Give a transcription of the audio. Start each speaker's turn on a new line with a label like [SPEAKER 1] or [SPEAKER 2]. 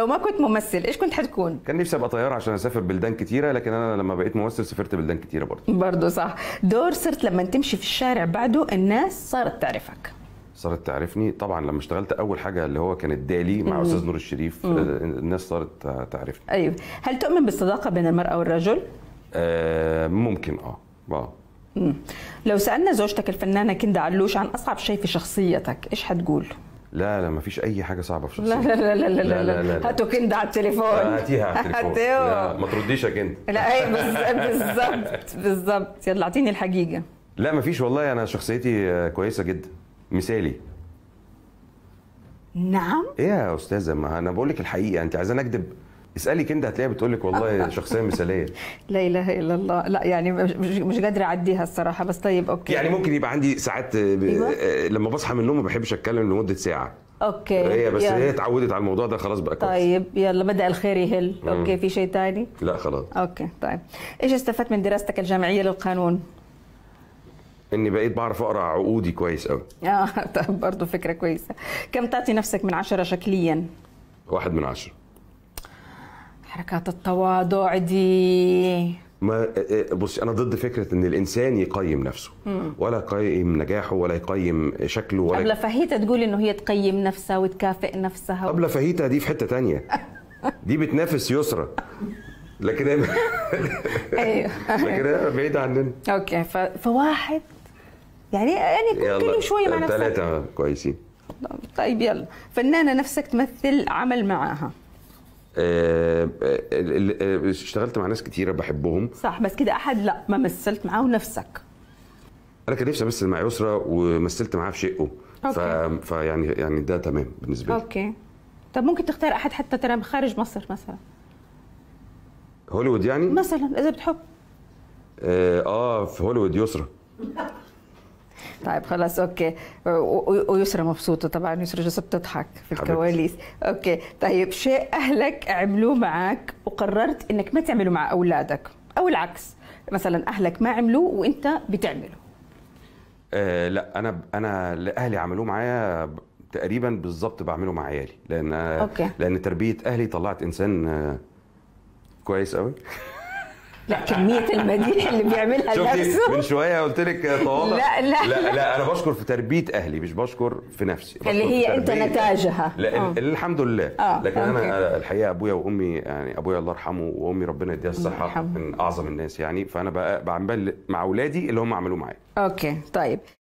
[SPEAKER 1] لو ما كنت ممثل ايش كنت حتكون
[SPEAKER 2] كان نفسي ابقى طيار عشان اسافر بلدان كتيره لكن انا لما بقيت ممثل سافرت بلدان كتيره برضه
[SPEAKER 1] برضه صح دور صرت لما تمشي في الشارع بعده الناس صارت
[SPEAKER 2] تعرفك صارت تعرفني طبعا لما اشتغلت اول حاجه اللي هو كانت دالي مع استاذ نور الشريف مم. آه، الناس صارت تعرفني
[SPEAKER 1] ايوه هل تؤمن بالصداقه بين المراه والرجل
[SPEAKER 2] آه ممكن اه اه
[SPEAKER 1] لو سالنا زوجتك الفنانه كندا علوش عن اصعب
[SPEAKER 2] شيء في شخصيتك ايش حتقول لا لا ما فيش اي حاجه صعبه في شخصيتي لا لا لا لا لا, لا, لا, لا.
[SPEAKER 1] هاتوا كندا على التليفون هاتيها على التليفون لا
[SPEAKER 2] ما ترديش يا كندا لا اي بالظبط
[SPEAKER 1] بالظبط يلا اعطيني الحقيقه
[SPEAKER 2] لا ما فيش والله انا شخصيتي كويسه جدا مثالي نعم ايه يا استاذه ما انا بقول لك الحقيقه انت عايزاني اكذب اسالي كندا هتلاقيها بتقول لك والله آه. شخصيه مثاليه
[SPEAKER 1] لا اله الا الله لا يعني مش مش قادره اعديها الصراحه بس طيب اوكي يعني ممكن
[SPEAKER 2] يبقى عندي ساعات آه، ب... أيوة. آه، لما بصحى من النوم ما بحبش اتكلم لمده ساعه
[SPEAKER 1] اوكي هي بس يلا. هي
[SPEAKER 2] اتعودت على الموضوع ده خلاص بقى كويس
[SPEAKER 1] طيب يلا بدا الخير يهل اوكي في شيء ثاني لا خلاص اوكي طيب ايش استفدت من دراستك الجامعيه للقانون
[SPEAKER 2] اني بقيت بعرف اقرا عقودي كويس قوي
[SPEAKER 1] اه طب برضه فكره كويسه كم تعطي نفسك من عشرة شكليا
[SPEAKER 2] واحد من عشرة
[SPEAKER 1] حركات التواضع دي
[SPEAKER 2] ما إيه، إيه، بصي انا ضد فكره ان الانسان يقيم نفسه ولا يقيم نجاحه ولا يقيم شكله ولا قبل
[SPEAKER 1] فهيته تقول انه هي تقيم نفسها وتكافئ نفسها قبل
[SPEAKER 2] فهيته دي في حته تانية دي بتنافس يسرى لكن هي
[SPEAKER 1] ايوه لكن هي بعيده عننا اوكي فواحد يعني يعني كل شويه مع نفسك ثلاثه كويسين طيب يلا فنانه نفسك تمثل عمل معاها
[SPEAKER 2] اشتغلت مع ناس كتيره بحبهم
[SPEAKER 1] صح بس كده احد لا ما مثلت معاه نفسك
[SPEAKER 2] انا كان نفسي امثل مع يسرا ومثلت معاه في شقه اوكي فيعني يعني ده تمام بالنسبه لي
[SPEAKER 1] اوكي طب ممكن تختار احد حتى ترى خارج مصر مثلا
[SPEAKER 2] هوليوود يعني مثلا اذا بتحب آه, آه، في هوليوود يسرا
[SPEAKER 1] طيب خلاص اوكي ويسرى مبسوطه طبعا يسرى جالسه بتضحك في الكواليس اوكي طيب شيء اهلك عملوه معك وقررت انك ما تعمله مع اولادك او العكس مثلا اهلك ما عملوه وانت بتعمله
[SPEAKER 2] آه لا انا انا اللي اهلي عملوه معايا تقريبا بالظبط بعمله مع عيالي لان أوكي. لان تربيه اهلي طلعت انسان آه، كويس قوي
[SPEAKER 1] لا كميه المديح اللي بيعملها لنفسه من
[SPEAKER 2] شويه قلت لك لا, لا لا لا انا بشكر في تربيه اهلي مش بشكر في نفسي بشكر اللي هي انت نتاجها لا أوه. الحمد لله أوه. لكن أوكي. انا الحقيقه ابويا وامي يعني ابويا الله يرحمه وامي ربنا يديها الصحه من اعظم الناس يعني فانا بقى بعمل مع اولادي اللي هم عملوه معايا اوكي طيب